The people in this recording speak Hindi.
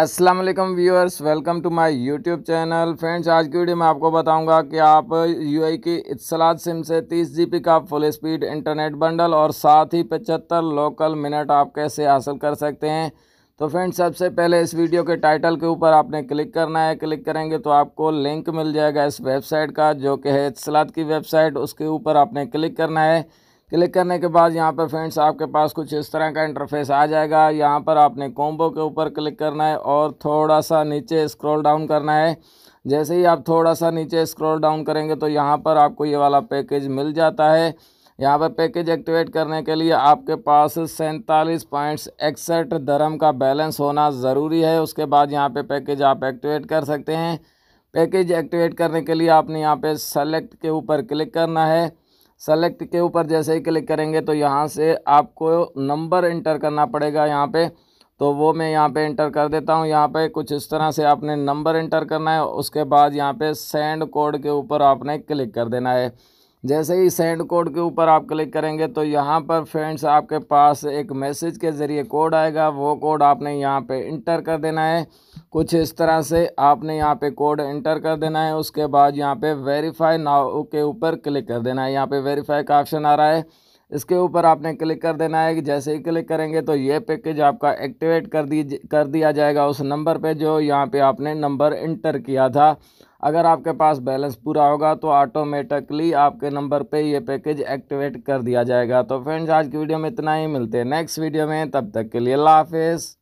अस्सलाम वालेकुम viewers welcome to my YouTube channel friends आज की वीडियो में आपको बताऊंगा कि आप आई की इतसलाद सिम से 30 जी का फुल स्पीड इंटरनेट बंडल और साथ ही 75 लोकल मिनट आप कैसे हासिल कर सकते हैं तो फ्रेंड्स सबसे पहले इस वीडियो के टाइटल के ऊपर आपने क्लिक करना है क्लिक करेंगे तो आपको लिंक मिल जाएगा इस वेबसाइट का जो कि है इतसलाद की वेबसाइट उसके ऊपर आपने क्लिक करना है क्लिक करने के बाद यहाँ पर फ्रेंड्स आपके पास कुछ इस तरह का इंटरफेस आ जाएगा यहाँ पर आपने कॉम्बो के ऊपर क्लिक करना है और थोड़ा सा नीचे स्क्रॉल डाउन करना है जैसे ही आप थोड़ा सा नीचे स्क्रॉल डाउन करेंगे तो यहाँ पर आपको ये वाला पैकेज मिल जाता है यहाँ पर पैकेज एक्टिवेट करने के लिए आपके पास सैंतालीस पॉइंट्स इकसठ धर्म का बैलेंस होना ज़रूरी है उसके बाद यहाँ पे पैकेज आप एक्टिवेट कर सकते हैं पैकेज एक्टिवेट करने के लिए आपने यहाँ पे सेलेक्ट के ऊपर क्लिक करना है सेलेक्ट के ऊपर जैसे ही क्लिक करेंगे तो यहाँ से आपको नंबर इंटर करना पड़ेगा यहाँ पे तो वो मैं यहाँ पे इंटर कर देता हूँ यहाँ पे कुछ इस तरह से आपने नंबर इंटर करना है उसके बाद यहाँ पे सेंड कोड के ऊपर आपने क्लिक कर देना है जैसे ही सेंड कोड के ऊपर आप क्लिक करेंगे तो यहाँ पर फ्रेंड्स आपके पास एक मैसेज के ज़रिए कोड आएगा वो कोड आपने यहाँ पर इंटर कर देना है कुछ इस तरह से आपने यहाँ पे कोड एंटर कर देना है उसके बाद यहाँ पे वेरीफाई नाव के ऊपर क्लिक कर देना है यहाँ पे वेरीफाई का ऑप्शन आ रहा है इसके ऊपर आपने क्लिक कर देना है कि जैसे ही क्लिक करेंगे तो ये पैकेज आपका एक्टिवेट कर दी कर दिया जाएगा उस नंबर पे जो यहाँ पे आपने नंबर इंटर किया था अगर आपके पास बैलेंस पूरा होगा तो ऑटोमेटिकली आपके नंबर पे ये पैकेज एक्टिवेट कर दिया जाएगा तो फ्रेंड्स आज की वीडियो में इतना ही मिलते हैं नेक्स्ट वीडियो में तब तक के लिए अल्लाह हाफिज़